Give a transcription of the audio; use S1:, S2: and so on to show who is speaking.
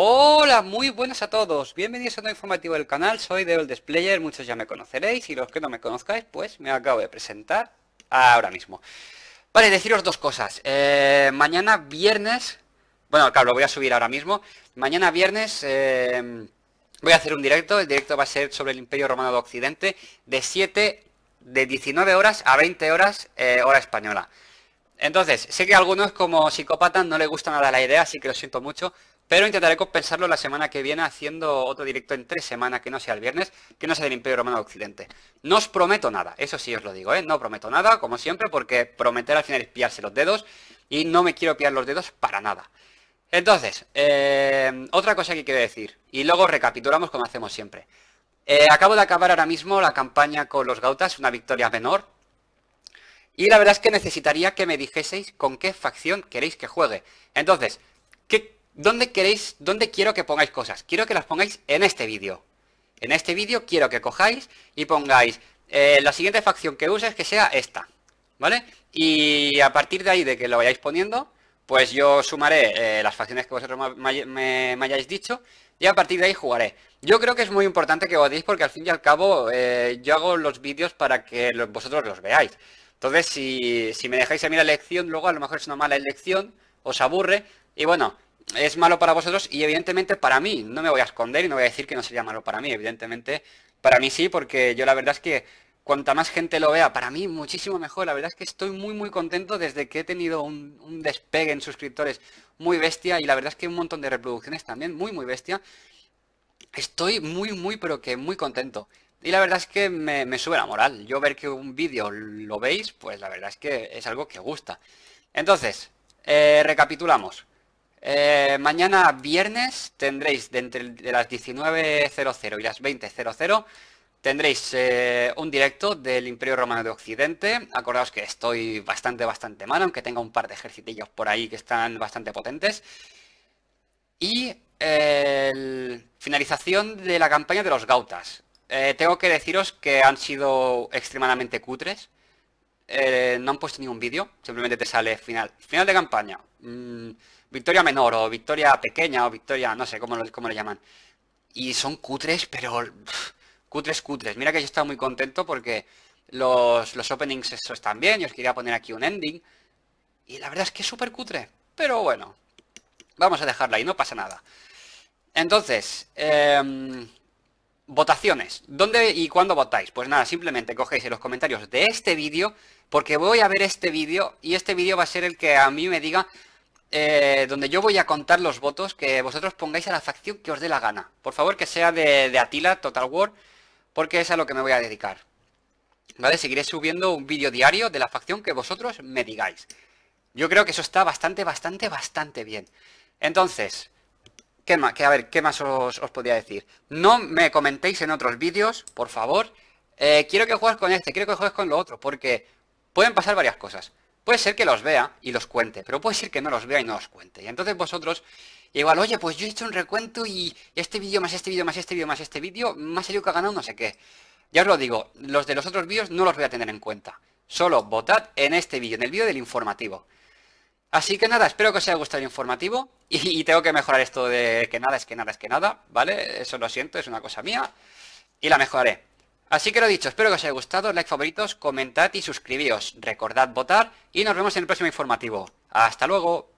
S1: Hola, muy buenas a todos, bienvenidos a un informativo del canal, soy Devil Old muchos ya me conoceréis y los que no me conozcáis pues me acabo de presentar ahora mismo. Vale, deciros dos cosas, eh, mañana viernes, bueno claro, lo voy a subir ahora mismo, mañana viernes eh, voy a hacer un directo, el directo va a ser sobre el Imperio Romano de Occidente de 7, de 19 horas a 20 horas eh, hora española. Entonces, sé que a algunos como psicópatas no les gusta nada la idea, así que lo siento mucho, pero intentaré compensarlo la semana que viene haciendo otro directo en tres semanas que no sea el viernes, que no sea del Imperio Romano Occidente. No os prometo nada, eso sí os lo digo, ¿eh? No prometo nada, como siempre, porque prometer al final es pillarse los dedos y no me quiero pillar los dedos para nada. Entonces, eh, otra cosa que quiero decir, y luego recapitulamos como hacemos siempre. Eh, acabo de acabar ahora mismo la campaña con los gautas, una victoria menor, y la verdad es que necesitaría que me dijeseis con qué facción queréis que juegue. Entonces, ¿Dónde queréis, dónde quiero que pongáis cosas? Quiero que las pongáis en este vídeo. En este vídeo quiero que cojáis y pongáis eh, la siguiente facción que uses que sea esta. ¿Vale? Y a partir de ahí, de que lo vayáis poniendo, pues yo sumaré eh, las facciones que vosotros me, hayáis dicho y a partir de ahí jugaré. Yo creo que es muy importante que votéis porque al fin y al cabo eh, yo hago los vídeos para que vosotros los veáis. Entonces, si, si me dejáis a mí la elección, luego a lo mejor es una mala elección, os aburre y bueno, es malo para vosotros y evidentemente para mí. No me voy a esconder y no voy a decir que no sería malo para mí. Evidentemente, para mí sí, porque yo la verdad es que cuanta más gente lo vea, para mí muchísimo mejor. La verdad es que estoy muy, muy contento desde que he tenido un, despegue en suscriptores muy bestia y la verdad es que un montón de reproducciones también muy, muy bestia. Estoy muy, muy, pero que muy contento. Y la verdad es que me, sube la moral. Yo ver que un vídeo lo veis, pues la verdad es que es algo que gusta. Entonces, eh, recapitulamos. Eh, mañana viernes tendréis de, entre, las 19.00 y las 20.00 tendréis eh, un directo del Imperio Romano de Occidente. Acordaos que estoy bastante, bastante mal, aunque tenga un par de ejercitillos por ahí que están bastante potentes. Y eh, finalización de la campaña de los gautas. tengo que deciros que han sido extremadamente cutres eh, no han puesto ningún vídeo, simplemente te sale final, final de campaña, mm, victoria menor o victoria pequeña o victoria, no sé cómo cómo llaman. Y son cutres, pero cutres, cutres. Mira que yo estaba muy contento porque los, openings eso están bien, yo os quería poner aquí un ending. Y la verdad es que es súper cutre, pero bueno, vamos a dejarla ahí, no pasa nada. Entonces, em, Votaciones. ¿Dónde y cuándo votáis? Pues nada, simplemente cogéis en los comentarios de este vídeo, porque voy a ver este vídeo y este vídeo va a ser el que a mí me diga, eh, donde yo voy a contar los votos que vosotros pongáis a la facción que os dé la gana. Por favor, que sea de, de Atila, Total War, porque es a lo que me voy a dedicar. ¿Vale? Seguiré subiendo un vídeo diario de la facción que vosotros me digáis. Yo creo que eso está bastante, bastante, bastante bien. Entonces, ¿Qué más? Que, a ver, ¿qué más os, podía podría decir? No me comentéis en otros vídeos, por favor. Eh, quiero que juegues con este, quiero que juegues con lo otro, porque pueden pasar varias cosas. Puede ser que los vea y los cuente, pero puede ser que no los vea y no los cuente. Y entonces vosotros, igual, oye, pues yo he hecho un recuento y este vídeo más este vídeo más este vídeo más este vídeo, más serio que ha ganado no sé qué. Ya os lo digo, los de los otros vídeos no los voy a tener en cuenta. Solo votad en este vídeo, en el vídeo del informativo. Así que nada, espero que os haya gustado el informativo y, tengo que mejorar esto de que nada es que nada es que nada, ¿vale? Eso lo siento, es una cosa mía y la mejoraré. Así que lo dicho, espero que os haya gustado, like favoritos, comentad y suscribíos, recordad votar y nos vemos en el próximo informativo. ¡Hasta luego!